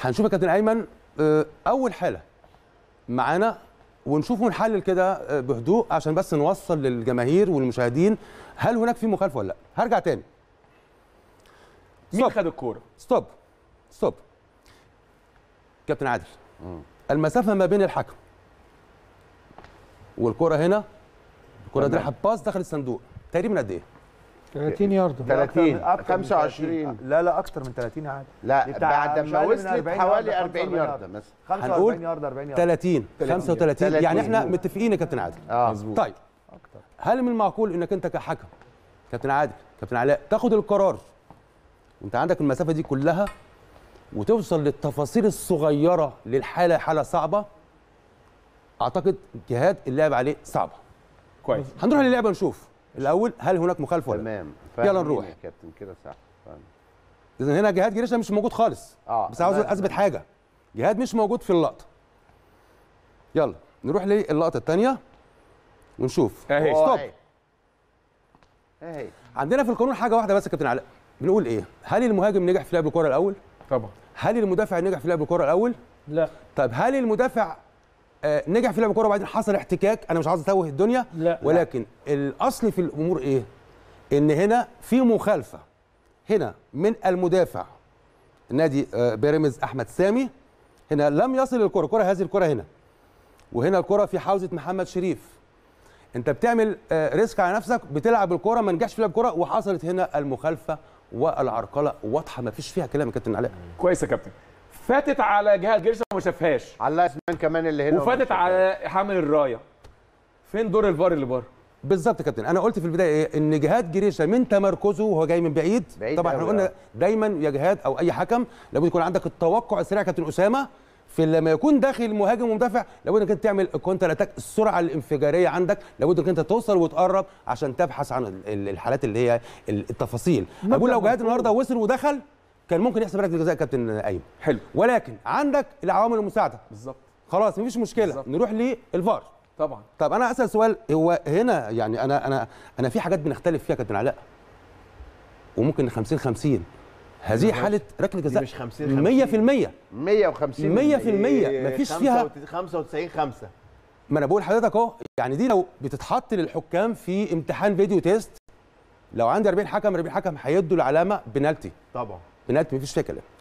هنشوف يا كابتن ايمن آه، اول حاله معانا ونشوف ونحلل كده آه، بهدوء عشان بس نوصل للجماهير والمشاهدين هل هناك في مخالفه ولا لا هرجع تاني مين خد الكوره ستوب ستوب كابتن عادل مم. المسافه ما بين الحكم والكره هنا الكره دي باص دخل الصندوق تقريبا قد ايه 30 ياردة 30 25 لا لا اكتر من 30 عادي لا بعد ما وصلت حوالي 40 ياردة مثلا 45 ياردة 40 ياردة 30 35 يعني احنا متفقين يا كابتن عادل اه مظبوط طيب أكتر. هل من المعقول انك انت كحكم كابتن عادل كابتن علاء تاخد القرار وانت عندك المسافة دي كلها وتوصل للتفاصيل الصغيرة للحالة حالة صعبة اعتقد جهاد اللعب عليه صعبة كويس هنروح للعبة نشوف الاول هل هناك مخالفه ولا تمام يلا نروح يا كابتن كده صح اذا هنا جهاد جريشة مش موجود خالص اه بس عاوز اثبت حاجه جهاد مش موجود في اللقطه يلا نروح للقطه الثانيه ونشوف اهي ستوب اهي عندنا في القانون حاجه واحده بس يا كابتن علاء بنقول ايه هل المهاجم نجح في لعب الكره الاول طبعا هل المدافع نجح في لعب الكره الاول لا طب هل المدافع آه، نجح في لعب الكوره وبعدين حصل احتكاك انا مش عايز اتوه الدنيا لا ولكن لا. الاصل في الامور ايه ان هنا في مخالفه هنا من المدافع نادي آه، بيراميدز احمد سامي هنا لم يصل الكره كره هذه الكره هنا وهنا الكره في حوزه محمد شريف انت بتعمل آه، ريسك على نفسك بتلعب الكره ما نجحش في لعب الكره وحصلت هنا المخالفه والعرقله واضحه ما فيش فيها كلام يا كابتن علاء كويس يا كابتن فاتت على جهاد جريشة وما شافهاش على اسمان كمان اللي هنا وفاتت على حامل الرايه فين دور الفار اللي بره بالظبط يا كابتن انا قلت في البدايه ايه ان جهاد جريشه من تمركزه وهو جاي من بعيد, بعيد طبعا احنا قلنا آه. دايما يا جهاد او اي حكم لابد يكون عندك التوقع السريع كابتن اسامه في لما يكون داخل مهاجم ومدافع لابد انك تعمل كونتر اتاك السرعه الانفجاريه عندك لابد انك انت توصل وتقرب عشان تبحث عن الحالات اللي هي التفاصيل اقول لو جهاد النهارده وصل ودخل كان ممكن يحسب ركله جزاء كابتن ايمن حلو ولكن عندك العوامل المساعده بالظبط خلاص مفيش مشكله بالزبط. نروح للفار طبعا طب انا اسال سؤال هو هنا يعني انا انا انا في حاجات بنختلف فيها كابتن علاء وممكن 50 50 هذه حاله ركله جزاء مش 50 100% 150 100% مفيش فيها 95 5 ما انا بقول لحضرتك اهو يعني دي لو بتتحط للحكام في امتحان فيديو تيست لو عندي 40 حكم 40 حكم هيدوا العلامه بنالتي طبعا بنات مفيش فيها كلام